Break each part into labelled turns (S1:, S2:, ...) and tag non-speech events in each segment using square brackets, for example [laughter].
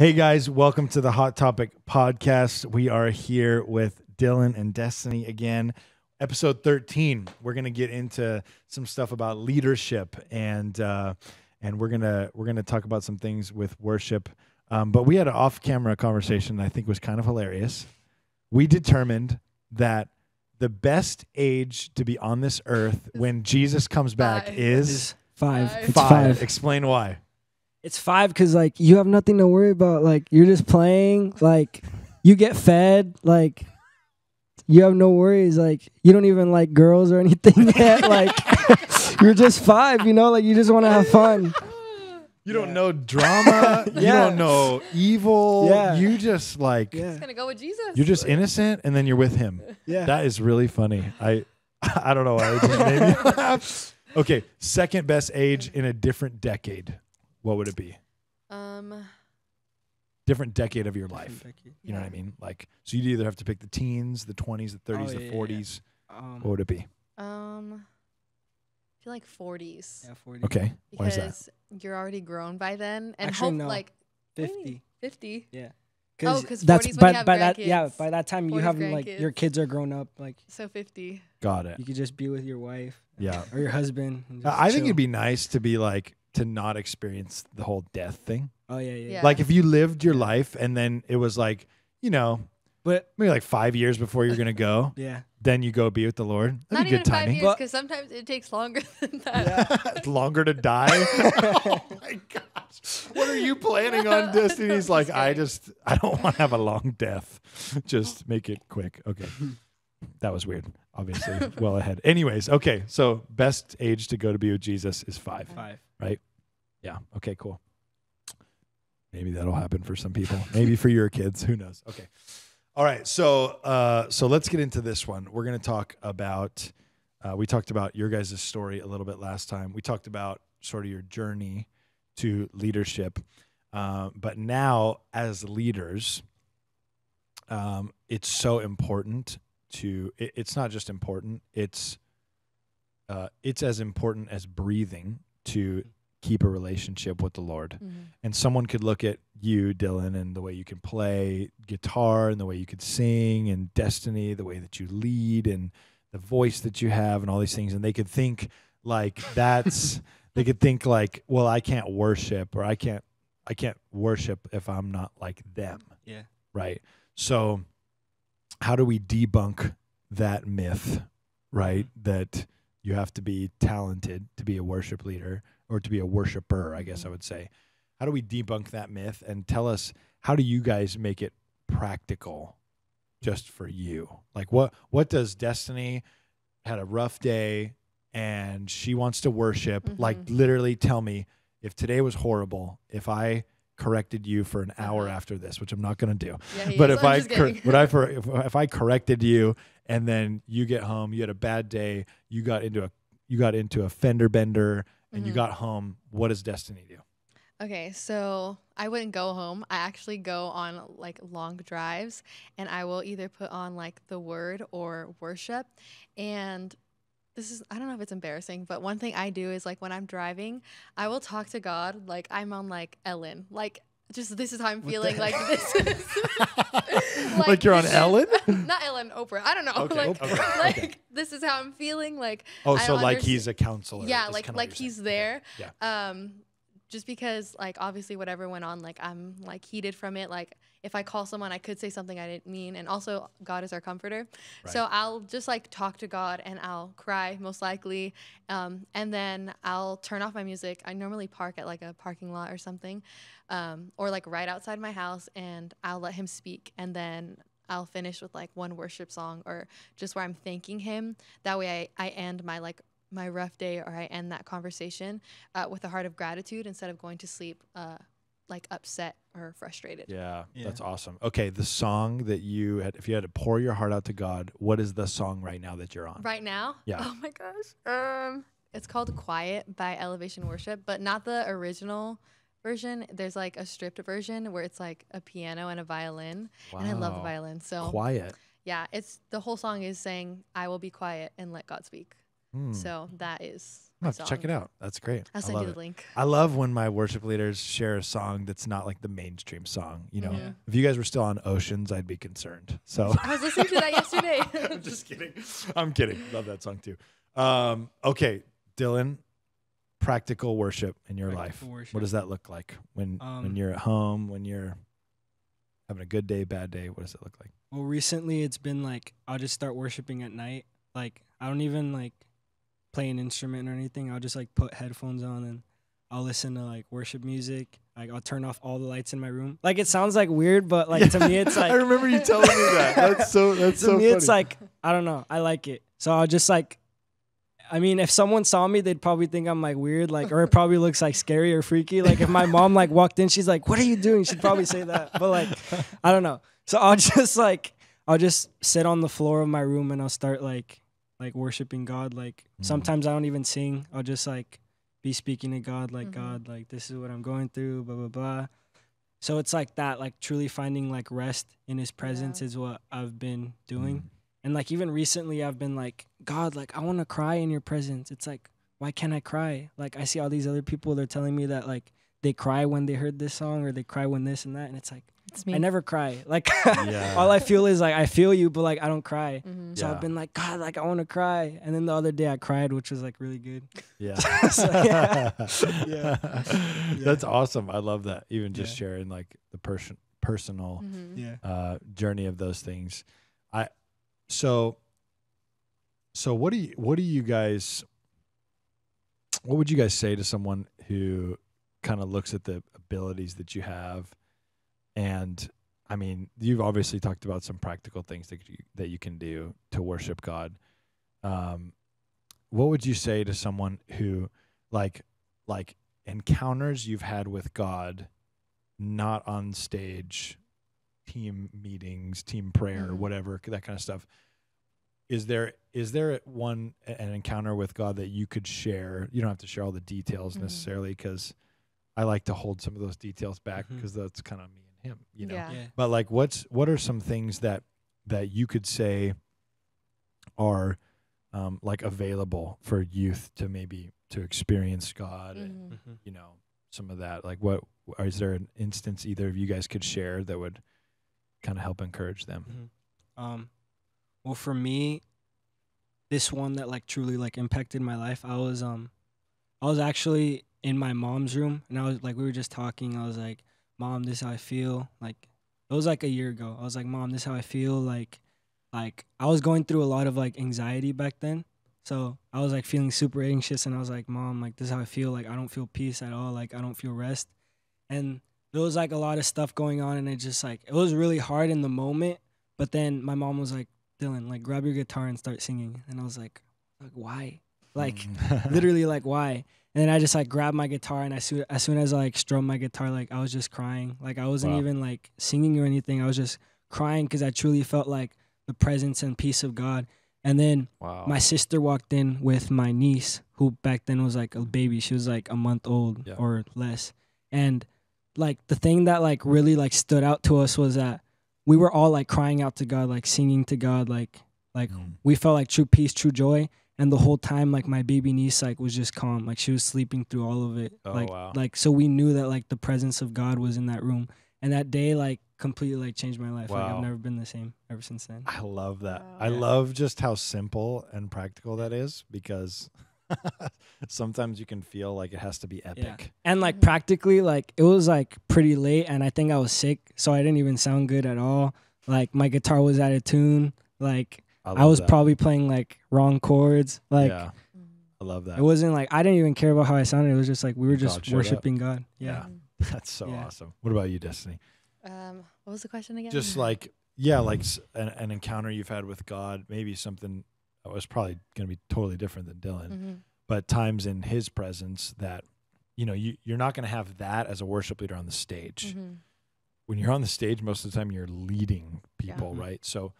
S1: Hey guys, welcome to the Hot Topic podcast. We are here with Dylan and Destiny again. Episode 13. We're going to get into some stuff about leadership and uh and we're going to we're going to talk about some things with worship. Um, but we had an off-camera conversation that I think was kind of hilarious. We determined that the best age to be on this earth when Jesus comes back Five.
S2: is Five. Five. Five.
S1: Explain why.
S2: It's five because like you have nothing to worry about. Like you're just playing. Like you get fed. Like you have no worries. Like you don't even like girls or anything yet. [laughs] like [laughs] you're just five. You know, like you just want to have fun.
S1: You don't yeah. know drama. yeah. You don't know evil. Yeah. You just like yeah. just gonna go with Jesus. You're just innocent, and then you're with him. Yeah, that is really funny. I [laughs] I don't know why it just made me laugh. Okay, second best age in a different decade what would it be? Um, different decade of your life. You know what I mean? Like, so you'd either have to pick the teens, the 20s, the 30s, Oh, yeah, the yeah. 40s. Um, What would it be?
S3: Um, I feel like 40s. yeah, Okay. Why is that? Because you're already grown by then, and Actually, hope no. like what Fifty. Yeah. mean? 50. 50. Yeah. 'Cause 'cause 40s when you have by that yeah by that time you have like your kids are
S2: grown up like So 50. Got it. you could just be with your wife Yeah. or your husband. I think it'd
S1: be nice to be like to not experience the whole death thing. Oh yeah, yeah. yeah. Like if you lived your life and then it was like, you know, but maybe like five years before you're gonna go. [laughs] yeah. Then you go be with the Lord. That'd not be even good five timing. years,
S3: because sometimes it takes longer [laughs] than that. Yeah.
S1: [laughs] it's longer to die.
S3: oh my gosh! What are you planning on, Destiny's?
S1: like, I just, I don't want to have a long death. just make it quick. Okay, that was weird. Obviously, well ahead. Anyways, okay. So best age to go to be with Jesus is five. Five right? Yeah. Okay, cool. Maybe that'll happen for some people. Maybe for your kids. Who knows? Okay. All right. So uh, so let's get into this one. We're gonna talk about uh, we talked about your guys' story a little bit last time. We talked about sort of your journey to leadership. Um, but now, as leaders, um, it's so important to. It, it's not just important; it's uh, it's as important as breathing to keep a relationship with the Lord. Mm-hmm. And someone could look at you, Dylan, and the way you can play guitar and the way you could sing and destiny, the way that you lead and the voice that you have and all these things. And they could think like [laughs] that's, they could think like, well, I can't worship or I can't, I can't worship if I'm not like them. Yeah. Right. So how do we debunk that myth? Right. That, you have to be talented to be a worship leader or to be a worshiper, I guess mm-hmm. I would say. How do we debunk that myth and tell us how do you guys make it practical just for you? Like what what does Destiny had a rough day and she wants to worship, mm-hmm. like literally tell me if today was horrible, if I corrected you for an hour uh-huh. after this, which I'm not going to do. Yeah, but is. if I'm I [laughs] if, if I corrected you and then you get home, you had a bad day, you got into a you got into a fender bender and mm-hmm. you got home. What does destiny do?
S3: Okay, so I wouldn't go home. I actually go on like long drives and I will either put on like the word or worship. And this is, I don't know if it's embarrassing, but one thing I do is like when I'm driving, I will talk to God like I'm on like Ellen. Like just this is how I'm feeling. Like this is [laughs] like, like, you're on [laughs] Ellen, not Ellen, Oprah. I don't know. Okay. Like, [laughs] like okay. this is how I'm feeling. Like oh, so like he's a counselor. Yeah, like like he's saying. there. Yeah. Um, just because like obviously whatever went on like i'm like heated from it like if i call someone i could say something i didn't mean and also god is our comforter right. so i'll just like talk to god and i'll cry most likely um, and then i'll turn off my music i normally park at like a parking lot or something um, or like right outside my house and i'll let him speak and then I'll finish with like one worship song or just where I'm thanking him. That way I, I end my like my rough day or I end that conversation uh, with a heart of gratitude instead of going to sleep uh, like upset or frustrated. Yeah, yeah, that's
S1: awesome. Okay, the song that you had, if you had to pour your heart out to God, what is the song right now that you're on?
S3: Right now? Yeah. Oh my gosh. Um, it's called Quiet by Elevation Worship, but not the original version. There's like a stripped version where it's like a piano and a violin, wow. and I love the violin. So Quiet. Yeah, it's the whole song is saying, "I will be quiet and let God speak." Hmm. So that is check it out. That's great. I'll send you the link.
S1: I love when my worship leaders share a song that's not like the mainstream song. You know, mm-hmm. yeah. if you guys were still on Oceans, I'd be concerned. So I was
S3: listening to that yesterday. [laughs] I'm
S1: just kidding. I'm kidding. Love that song too. Um, okay, Dylan, practical worship in your practical life. Worship. What does that look like when um, when you're at home? When you're having a good day, bad day? What does it look like?
S2: Well, recently it's been like I'll just start worshiping at night. Like I don't even like play an instrument or anything. I'll just like put headphones on and I'll listen to like worship music. Like I'll turn off all the lights in my room. Like it sounds like weird, but like yeah. to me it's [laughs] like I remember you telling me that. [laughs] That's so that's to so me funny. it's like I don't know. I like it. So I'll just like I mean, if someone saw me, they'd probably think I'm like weird, like, or it [laughs] probably looks like scary or freaky. Like, if my mom like walked in, she's like, "What are you doing?" She'd probably say that. But like, I don't know. So I'll just like, I'll just sit on the floor of my room and I'll start like like worshiping God. Like mm. sometimes I don't even sing. I'll just like be speaking to God, like mm-hmm. God, like this is what I'm going through, blah blah blah. So it's like that, like truly finding like rest in His presence yeah. is what I've been doing. Mm. And like even recently, I've been like, God, like I want to cry in Your presence. It's like, why can't I cry? Like I see all these other people, they're telling me that like they cry when they heard this song or they cry when this and that, and it's like it's me. I never cry. [laughs] Like yeah. all I feel is like I feel you, but like I don't cry. Mm -hmm. So yeah. I've been like God, like I want to cry. And then the other day I cried, which was like really good. Yeah. [laughs] so, [laughs] yeah. yeah. That's
S1: awesome. I love that. Even just sharing like the person personal mm -hmm. uh, journey of those things. I so so what do you what do you guys what would you guys say to someone who kind of looks at the abilities that you have and I mean, you've obviously talked about some practical things that you, that you can do to worship God. Um, what would you say to someone who, like, like encounters you've had with God, not on stage, team meetings, team prayer, mm-hmm. whatever that kind of stuff? Is there is there one an encounter with God that you could share? You don't have to share all the details mm-hmm. necessarily because I like to hold some of those details back because mm-hmm. that's kind of me him you know yeah. Yeah. but like what's what are some things that that you could say are um, like available for youth to maybe to experience god mm-hmm. and mm-hmm. you know some of that like what is there an instance either of you guys could share that would kind of help encourage them
S2: mm-hmm. um, well for me this one that like truly like impacted my life i was um i was actually in my mom's room and i was like we were just talking i was like mom, this how I feel. Like it was like a year ago. I was like, mom, this how I feel. Like, like I was going through a lot of like anxiety back then. So I was like feeling super anxious, and I was like, mom, like this is how I feel. Like I don't feel peace at all. Like I don't feel rest. And there was like a lot of stuff going on, and it just like it was really hard in the moment. But then my mom was like, Dylan, like grab your guitar and start singing. And I was like, like why? Like mm. [laughs] literally like why? And then I just like grabbed my guitar and I soon as soon as I like strummed my guitar, like I was just crying. Like I wasn't wow. even like singing or anything. I was just crying because I truly felt like the presence and peace of God. And then wow. my sister walked in with my niece, who back then was like a baby. She was like a month old yeah. or less. And like the thing that like really like stood out to us was that we were all like crying out to God, like singing to God, like like mm. we felt like true peace, true joy and the whole time like my baby niece like was just calm like she was sleeping through all of it oh, like wow. like so we knew that like the presence of god was in that room and that day like completely like changed my life wow. like i've never been the same ever since then i love that wow. i yeah. love
S1: just how simple and practical that is because [laughs] sometimes you can feel like it has to be epic yeah.
S2: and like mm-hmm. practically like it was like pretty late and i think i was sick so i didn't even sound good at all like my guitar was out of tune like I, I was that. probably playing like wrong chords. Like yeah. I love that. It wasn't like I didn't even care about how I sounded. It was just like we were God just worshiping up. God. Yeah. yeah. [laughs] That's so yeah. awesome. What about you, Destiny?
S3: Um, what was the question again? Just like
S1: yeah, like an, an, encounter you've had with God, maybe something that was probably going to be totally different than Dylan, mm-hmm. but times in His presence that you know you you're not going to have that as a worship leader on the stage. Mm-hmm. When you're on the stage, most of the time you're leading people, yeah. Mm-hmm. right? So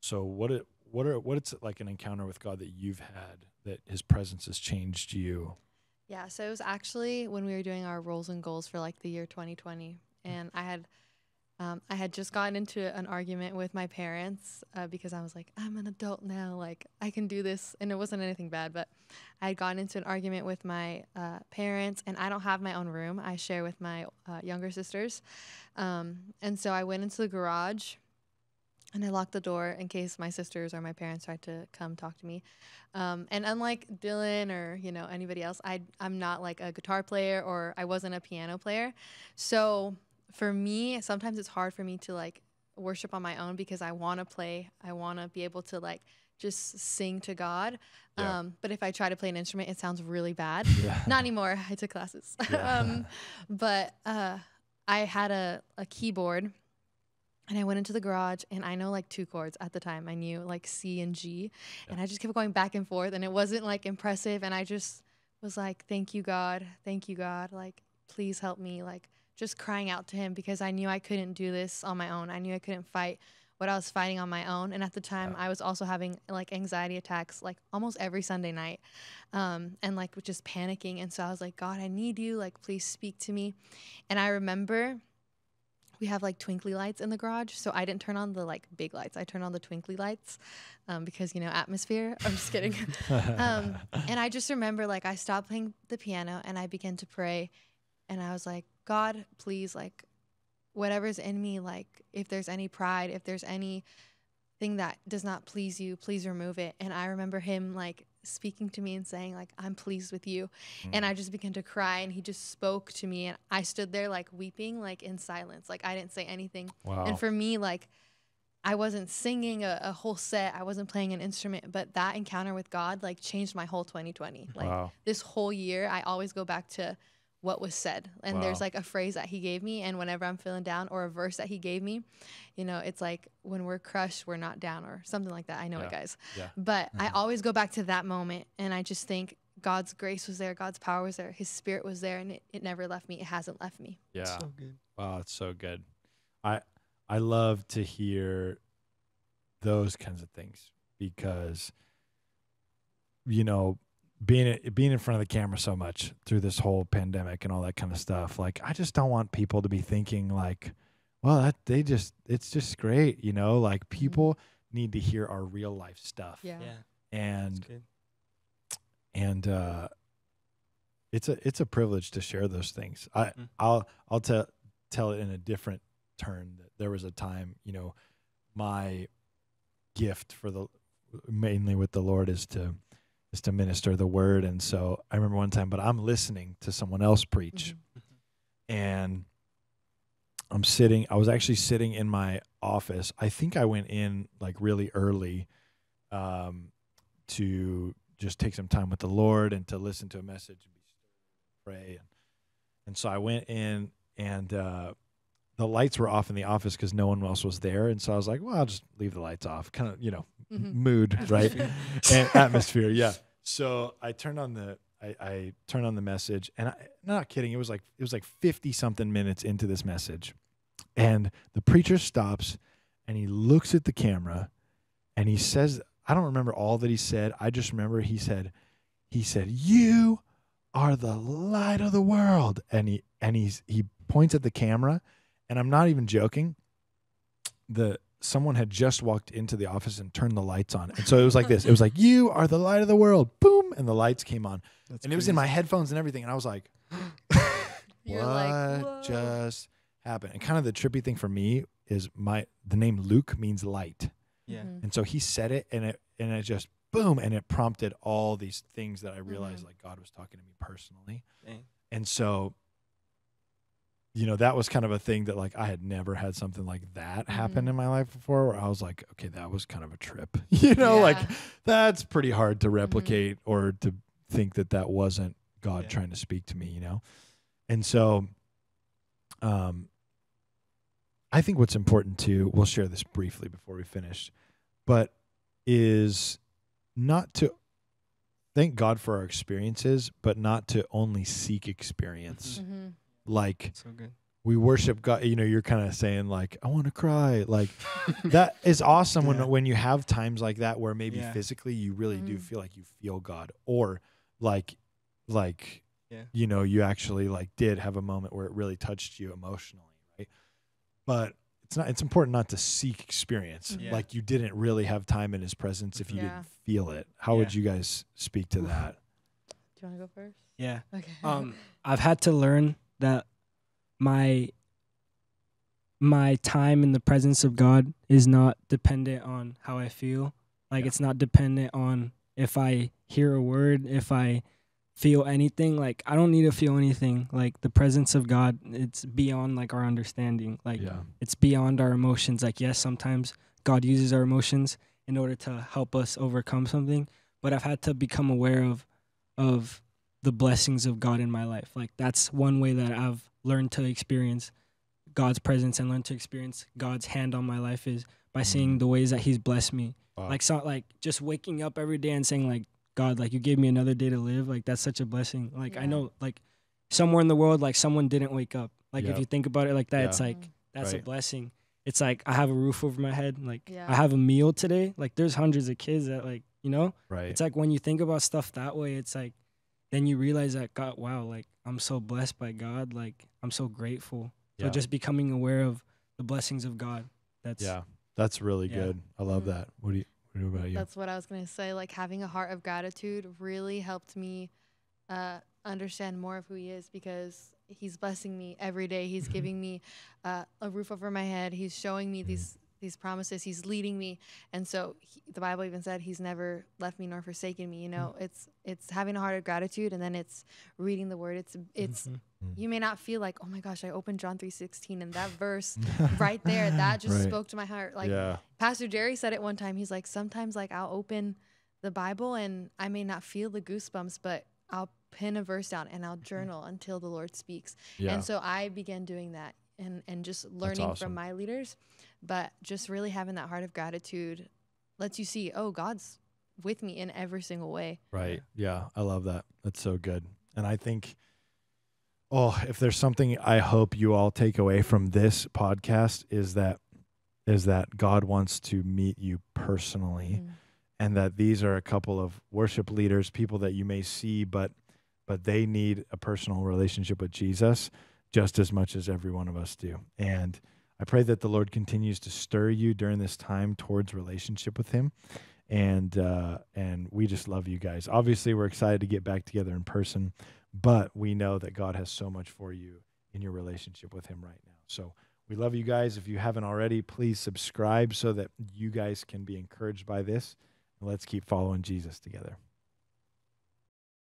S1: so what it what are it's like an encounter with God that you've had that His presence has changed you?
S3: Yeah, so it was actually when we were doing our roles and goals for like the year 2020, hmm. and I had um, I had just gotten into an argument with my parents uh, because I was like, I'm an adult now, like I can do this, and it wasn't anything bad, but I had gotten into an argument with my uh, parents, and I don't have my own room. I share with my uh, younger sisters, um, and so I went into the garage and I locked the door in case my sisters or my parents tried to come talk to me. Um, and unlike Dylan or you know anybody else, I I'm not like a guitar player or I wasn't a piano player. So for me, sometimes it's hard for me to like worship on my own because I want to play. I want to be able to like just sing to God. Yeah. Um, but if I try to play an instrument, it sounds really bad. [laughs] Yeah. Not anymore. I took classes. Yeah. [laughs] um, but uh, I had a, a keyboard and I went into the garage and I know like two chords at the time. I knew like C and G. Yeah. And I just kept going back and forth and it wasn't like impressive. And I just was like, thank you, God. Thank you, God. Like, please help me. Like, just crying out to Him because I knew I couldn't do this on my own. I knew I couldn't fight what I was fighting on my own. And at the time, yeah. I was also having like anxiety attacks like almost every Sunday night um, and like just panicking. And so I was like, God, I need you. Like, please speak to me. And I remember we have like twinkly lights in the garage. So I didn't turn on the like big lights. I turned on the twinkly lights um, because, you know, atmosphere. [laughs] I'm just kidding. [laughs] um, and I just remember like I stopped playing the piano and I began to pray. And I was like, God, please, like, whatever's in me, like, if there's any pride, if there's any thing that does not please you, please remove it. And I remember him like speaking to me and saying like I'm pleased with you. Mm. And I mm. just began to cry and he just spoke to me and I stood there like weeping like in silence. Like I didn't say anything. Wow. And for me like I wasn't singing a, a, whole set. I wasn't playing an instrument, but that encounter with God like changed my whole 2020. Like wow. this whole year, I always go back to what was said. And wow. there's like a phrase that he gave me, and whenever I'm feeling down, or a verse that he gave me, you know, it's like when we're crushed, we're not down, or something like that. I know yeah. it, guys. Yeah. But mm-hmm. I always go back to that moment, and I just think God's grace was there, God's power was there, His Spirit was there, and it, it never left me. It hasn't left me. Yeah. So
S1: wow, it's so good. I I love to hear those kinds of things because you know being being in front of the camera so much through this whole pandemic and all that kind of stuff. Like I just don't want people to be thinking like, well, that, they just it's just great, you know. Like mm-hmm. people need to hear our real life
S2: stuff. Yeah. yeah.
S1: And and uh, it's a it's a privilege to share those things. I mm-hmm. I'll I'll tell tell it in a different turn. That there was a time, you know, my gift for the mainly with the Lord is to is to minister the word. And so I remember one time, but I'm listening to someone else preach. Mm-hmm. And I'm sitting, I was actually sitting in my office. I think I went in like really early um, to just take some time with the Lord and to listen to a message and pray. And, so I went in and uh, the lights were off in the office because no one else was there, and so I was like, well, I'll just leave the lights off, kind of you know, mm-hmm. mood right, and [laughs] atmosphere, yeah. So I turned on the I, I turned on the message, and I, not kidding, it was like it was like fifty something minutes into this message, and the preacher stops, and he looks at the camera, and he says, I don't remember all that he said. I just remember he said, he said, "You are the light of the world," and he and he's he points at the camera and I'm not even joking. The someone had just walked into the office and turned the lights on. And so it was like this. It was like, [laughs] "You are the light of the world." Boom, and the lights came on. That's and crazy. it was in my headphones and everything, and I was like, [gasps] "What like, just happened?" And kind of the trippy thing for me is my the name Luke means light. Yeah. Mm-hmm. And so he said it and it and it just boom and it prompted all these things that I realized mm-hmm. like God was talking to me personally. Dang. And so you know that was kind of a thing that like i had never had something like that happen mm-hmm. in my life before where i was like okay that was kind of a trip [laughs] you know yeah. like that's pretty hard to mm-hmm. replicate mm-hmm. or to think that that wasn't god yeah. trying to speak to me you know and so um i think what's important too we'll share this briefly before we finish but is not to thank god for our experiences but not to only seek experience mm-hmm like so we worship God. You know, you're kind of saying like, I want to cry. Like [laughs] that is awesome yeah. when when you have times like that where maybe yeah. physically you really mm-hmm. do feel like you feel God, or like like yeah. you know you actually like did have a moment where it really touched you emotionally, right? But it's not. It's important not to seek experience. Mm-hmm. Like you didn't really have time in His presence if you mm-hmm. didn't feel it. How would you
S2: guys speak to that? Do you want to go first? Yeah.
S3: Okay. Um,
S2: [laughs] I've had to learn that my my time in the presence of God is not dependent on how I feel. Like yeah. it's not dependent on if I hear a word, if I feel anything. Like I don't need to feel anything. Like the presence of God, it's beyond like our understanding. Like yeah. it's beyond our emotions. Like yes, sometimes God uses our emotions in order to help us overcome something, but I've had to become aware of of the blessings of God in my life. Like that's one way that I've learned to experience God's presence and learn to experience God's hand on my life is by seeing mm. the ways that He's blessed me. Wow. Like so, like just waking up every day and saying like God, like you gave me another day to live. Like that's such a blessing. Like yeah. I know like somewhere in the world like someone didn't wake up. Like if you think about it like that, yeah. it's like that's right. a blessing. It's like I have a roof over my head. Like I have a meal today. Like there's hundreds of kids that like you know. Right. It's like when you think about stuff that way, it's like then you realize that God, wow, like I'm so blessed by God, like I'm so grateful. Yeah. So just becoming aware of the blessings of God. That's yeah, that's
S1: really yeah. good. I love mm-hmm. that. What do you? What about you?
S3: That's what I was gonna say. Like having a heart of gratitude really helped me uh, understand more of who He is because He's blessing me every day. He's mm-hmm. giving me uh, a roof over my head. He's showing me mm-hmm. these these promises. He's leading me, and so he, the Bible even said He's never left me nor forsaken me. You hmm. know, mm it's it's having a heart of gratitude, and then it's reading the Word. It's it's mm-hmm. Hmm. you may not feel like oh my gosh, I opened John three sixteen and that [laughs] verse [laughs] right there that just right. spoke to my heart. Like yeah. Pastor Jerry said it one time. He's like sometimes like I'll open the Bible and I may not feel the goosebumps, but I'll pin a verse down and I'll mm-hmm. journal until the Lord speaks. Yeah. And so I began doing that and and just learning awesome. from my leaders. But just really having that heart of gratitude lets you see, oh, God's with me in every single way.
S1: Right. Yeah. I love that. That's so good. And I think, oh, if there's something I hope you all take away from this podcast is that is that God wants to meet you personally mm. and that these are a couple of worship leaders, people that you may see but but they need a personal relationship with Jesus just as much as every one of us do. And I pray that the Lord continues to stir you during this time towards relationship with Him. And uh, and we just love you guys. Obviously, we're excited to get back together in person, but we know that God has so much for you in your relationship with Him right now. So we love you guys. If you haven't already, please subscribe so that you guys can be encouraged by this. let's keep following Jesus together.